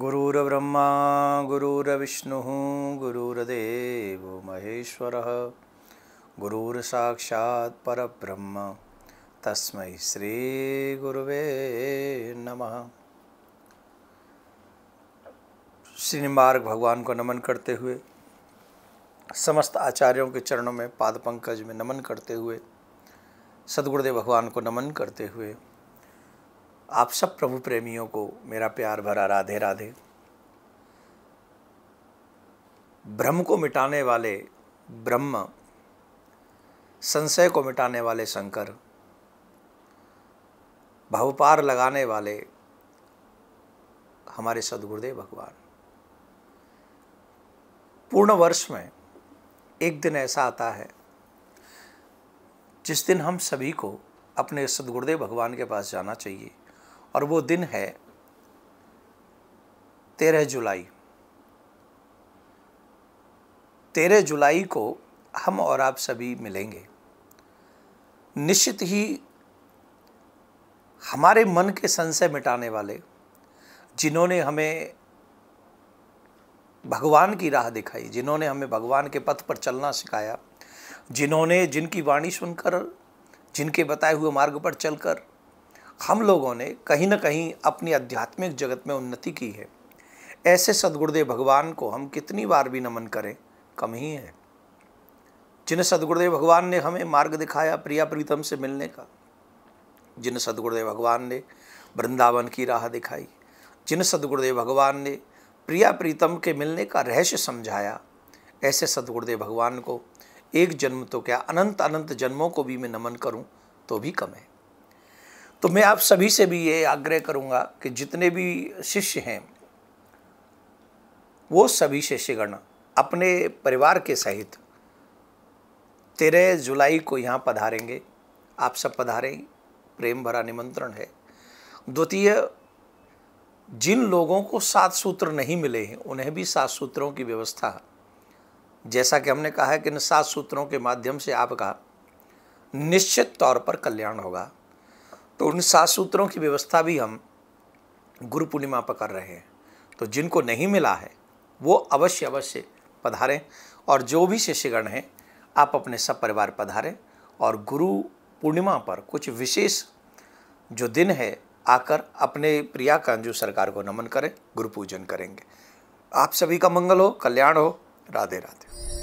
गुरुर्ब्रह्मा गुरुर्विष्णु गुरुर्देव महेश्वर गुरुर्साक्षात् परब्रह्म तस्मै गुरुवे नमः श्रीमार्ग भगवान को नमन करते हुए समस्त आचार्यों के चरणों में पाद पंकज में नमन करते हुए सदगुरुदेव भगवान को नमन करते हुए आप सब प्रभु प्रेमियों को मेरा प्यार भरा राधे राधे भ्रम को मिटाने वाले ब्रह्म संशय को मिटाने वाले शंकर भवपार लगाने वाले हमारे सदगुरुदेव भगवान पूर्ण वर्ष में एक दिन ऐसा आता है जिस दिन हम सभी को अपने सदगुरुदेव भगवान के पास जाना चाहिए और वो दिन है तेरह जुलाई तेरह जुलाई को हम और आप सभी मिलेंगे निश्चित ही हमारे मन के संशय मिटाने वाले जिन्होंने हमें भगवान की राह दिखाई जिन्होंने हमें भगवान के पथ पर चलना सिखाया जिन्होंने जिनकी वाणी सुनकर जिनके बताए हुए मार्ग पर चलकर हम लोगों ने कहीं ना कहीं अपनी आध्यात्मिक जगत में उन्नति की है ऐसे सदगुरुदेव भगवान को हम कितनी बार भी नमन करें कम ही है जिन सदगुरुदेव भगवान ने हमें मार्ग दिखाया प्रिया प्रीतम से मिलने का जिन सदगुरुदेव भगवान ने वृंदावन की राह दिखाई जिन सदगुरुदेव भगवान ने प्रिया प्रीतम के मिलने का रहस्य समझाया ऐसे सदगुरुदेव भगवान को एक जन्म तो क्या अनंत अनंत जन्मों को भी मैं नमन करूं तो भी कम है तो मैं आप सभी से भी ये आग्रह करूँगा कि जितने भी शिष्य हैं वो सभी शिष्यगण अपने परिवार के सहित तेरह जुलाई को यहाँ पधारेंगे आप सब पधारें प्रेम भरा निमंत्रण है द्वितीय जिन लोगों को सात सूत्र नहीं मिले हैं उन्हें भी सात सूत्रों की व्यवस्था जैसा कि हमने कहा है कि इन सात सूत्रों के माध्यम से आपका निश्चित तौर पर कल्याण होगा तो उन सात सूत्रों की व्यवस्था भी हम गुरु पूर्णिमा पर कर रहे हैं तो जिनको नहीं मिला है वो अवश्य अवश्य पधारें और जो भी शिष्यगण हैं आप अपने सब परिवार पधारें और गुरु पूर्णिमा पर कुछ विशेष जो दिन है आकर अपने प्रिया कांजू सरकार को नमन करें गुरु पूजन करेंगे आप सभी का मंगल हो कल्याण हो राधे राधे